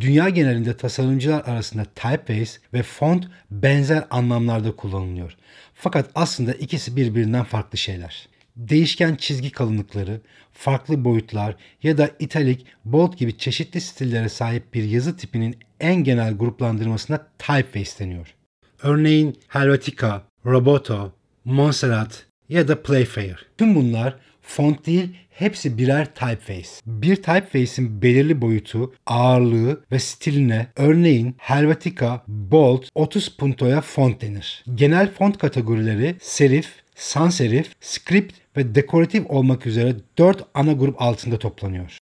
dünya genelinde tasarımcılar arasında typeface ve font benzer anlamlarda kullanılıyor. Fakat aslında ikisi birbirinden farklı şeyler. Değişken çizgi kalınlıkları, farklı boyutlar ya da italik, bold gibi çeşitli stillere sahip bir yazı tipinin en genel gruplandırmasına typeface deniyor. Örneğin Helvetica, Roboto, Montserrat, ya da Playfair. Tüm bunlar font değil hepsi birer typeface. Bir typeface'in belirli boyutu, ağırlığı ve stiline örneğin Helvetica Bold 30 Punto'ya font denir. Genel font kategorileri serif, sans serif, script ve dekoratif olmak üzere 4 ana grup altında toplanıyor.